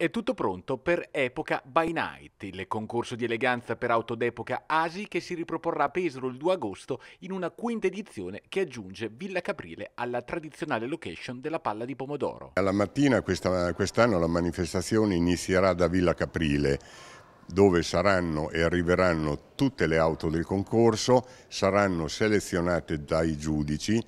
È tutto pronto per Epoca by Night, il concorso di eleganza per auto d'epoca Asi che si riproporrà a Pesaro il 2 agosto in una quinta edizione che aggiunge Villa Caprile alla tradizionale location della Palla di Pomodoro. Alla mattina quest'anno la manifestazione inizierà da Villa Caprile dove saranno e arriveranno tutte le auto del concorso, saranno selezionate dai giudici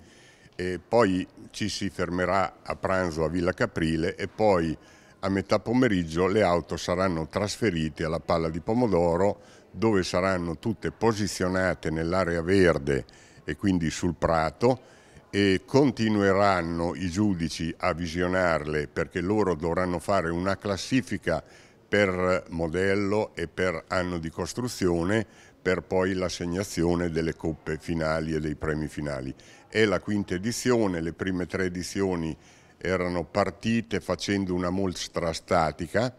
e poi ci si fermerà a pranzo a Villa Caprile e poi a metà pomeriggio le auto saranno trasferite alla palla di pomodoro dove saranno tutte posizionate nell'area verde e quindi sul prato e continueranno i giudici a visionarle perché loro dovranno fare una classifica per modello e per anno di costruzione per poi l'assegnazione delle coppe finali e dei premi finali. È la quinta edizione, le prime tre edizioni erano partite facendo una mostra statica,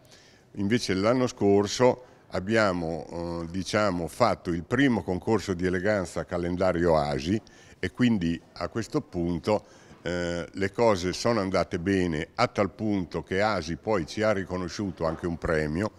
invece l'anno scorso abbiamo eh, diciamo, fatto il primo concorso di eleganza calendario ASI e quindi a questo punto eh, le cose sono andate bene a tal punto che ASI poi ci ha riconosciuto anche un premio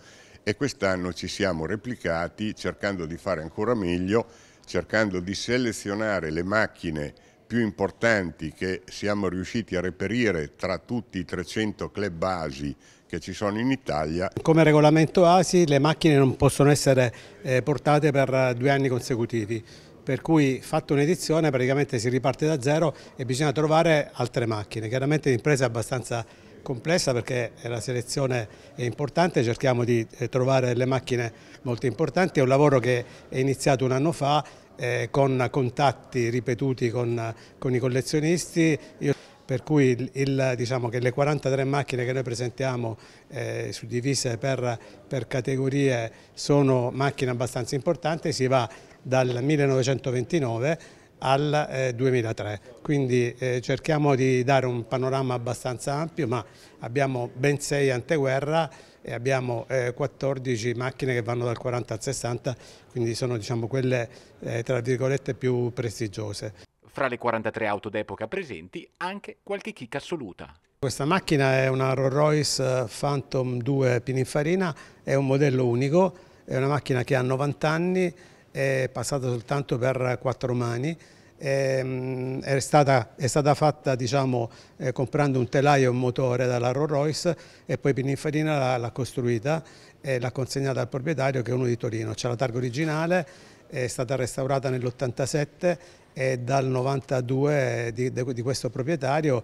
e quest'anno ci siamo replicati cercando di fare ancora meglio, cercando di selezionare le macchine più importanti che siamo riusciti a reperire tra tutti i 300 club ASI che ci sono in Italia. Come regolamento ASI le macchine non possono essere eh, portate per eh, due anni consecutivi, per cui fatta un'edizione praticamente si riparte da zero e bisogna trovare altre macchine. Chiaramente l'impresa è abbastanza complessa perché la selezione è importante, cerchiamo di eh, trovare delle macchine molto importanti, è un lavoro che è iniziato un anno fa eh, con contatti ripetuti con, con i collezionisti. Io per cui il, il, diciamo le 43 macchine che noi presentiamo eh, suddivise per, per, categorie sono macchine abbastanza importanti, si va dal 1929 al 2003. Eh, quindi eh, cerchiamo di dare un panorama abbastanza ampio, ma abbiamo ben 6 anteguerra e abbiamo eh, 14 macchine che vanno dal 40 al 60, quindi sono diciamo, quelle eh, tra virgolette più prestigiose. Fra le 43 auto d'epoca presenti, anche qualche chicca assoluta. Questa macchina è una Rolls Royce eh, Phantom 2 Pininfarina, è un modello unico, è una macchina che ha 90 anni, è passata soltanto per quattro mani, ehm, è stata, è stata, fatta diciamo, eh, comprando un telaio e un motore dalla Rolls Royce e poi Pininfarina l'ha costruita e l'ha consegnata al proprietario che è uno di Torino. C'è la targa originale, è stata restaurata nell'87 e dal 92 di, di questo proprietario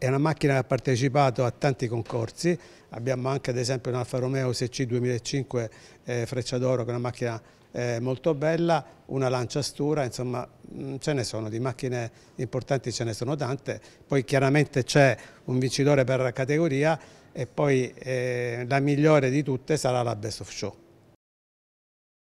è una macchina che ha partecipato a tanti concorsi, abbiamo anche ad esempio un Alfa Romeo SC 2005 eh, Freccia d'Oro che è una macchina eh, molto bella, una lancia stura, insomma mh, mm, ce ne sono, di macchine importanti ce ne sono tante, poi chiaramente c'è un vincitore per categoria e poi eh, la migliore di tutte sarà la Best of Show.